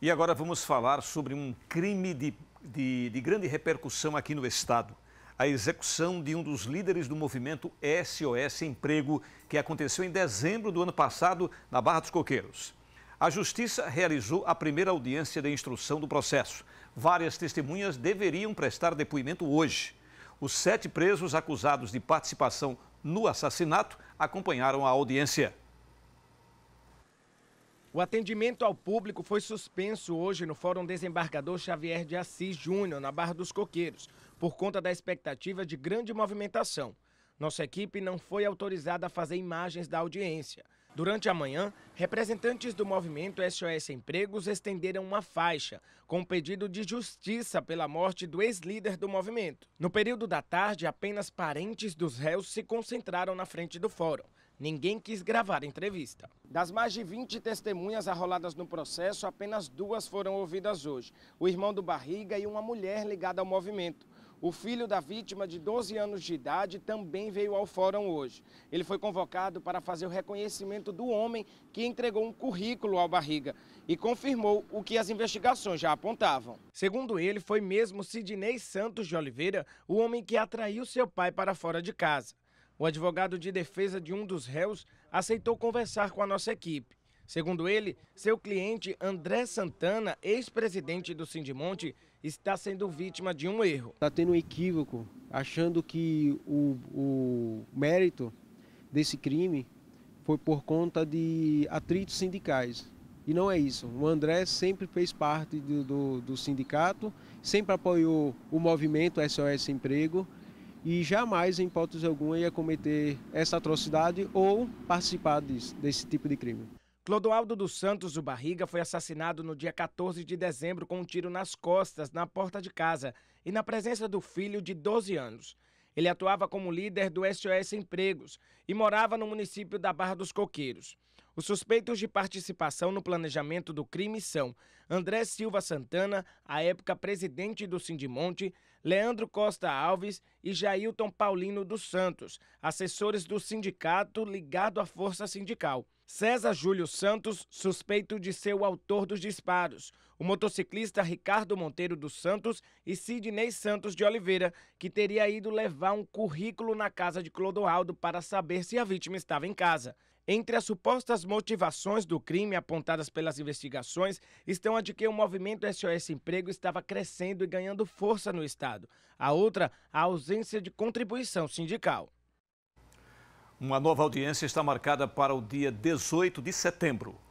E agora vamos falar sobre um crime de, de, de, grande repercussão aqui no Estado. A execução de um dos líderes do movimento SOS Emprego, que aconteceu em dezembro do ano passado na Barra dos Coqueiros. A Justiça realizou a primeira audiência de instrução do processo. Várias testemunhas deveriam prestar depoimento hoje. Os sete presos acusados de participação no assassinato acompanharam a audiência. O atendimento ao público foi suspenso hoje no Fórum Desembargador Xavier de Assis Júnior, na Barra dos Coqueiros, por conta da expectativa de grande movimentação. Nossa equipe não foi autorizada a fazer imagens da audiência. Durante a manhã, representantes do movimento SOS Empregos estenderam uma faixa com um pedido de justiça pela morte do ex-líder do movimento. No período da tarde, apenas parentes dos réus se concentraram na frente do fórum. Ninguém quis gravar a entrevista. Das mais de 20 testemunhas arroladas no processo, apenas duas foram ouvidas hoje: o irmão do Barriga e uma mulher ligada ao movimento. O filho da vítima, de 12 anos de idade, também veio ao fórum hoje. Ele foi convocado para fazer o reconhecimento do homem que entregou um currículo ao Barriga e confirmou o que as investigações já apontavam. Segundo ele, foi mesmo Sidney Santos de Oliveira o homem que atraiu seu pai para fora de casa. O advogado de defesa de um dos réus aceitou conversar com a nossa equipe. Segundo ele, seu cliente André Santana, ex-presidente do Sindimonte, está sendo vítima de um erro. Está tendo um equívoco, achando que o, o mérito desse crime foi por conta de atritos sindicais. E não é isso. O André sempre fez parte do, do, do sindicato, sempre apoiou o movimento SOS Emprego, e jamais, em hipótese alguma, ia cometer essa atrocidade ou participar desse tipo de crime. Clodoaldo dos Santos, o Barriga, foi assassinado no dia 14 de dezembro com um tiro nas costas, na porta de casa e na presença do filho de 12 anos. Ele atuava como líder do SOS Empregos e morava no município da Barra dos Coqueiros. Os suspeitos de participação no planejamento do crime são André Silva Santana, à época presidente do Sindimonte, Leandro Costa Alves e Jailton Paulino dos Santos, assessores do sindicato ligado à força sindical. César Júlio Santos, suspeito de ser o autor dos disparos. O motociclista Ricardo Monteiro dos Santos e Sidney Santos de Oliveira, que teria ido levar um currículo na casa de Clodoaldo para saber se a vítima estava em casa. Entre as supostas motivações do crime apontadas pelas investigações estão a de que o movimento SOS Emprego estava crescendo e ganhando força no Estado. A outra, a ausência de contribuição sindical. Uma nova audiência está marcada para o dia 18 de setembro.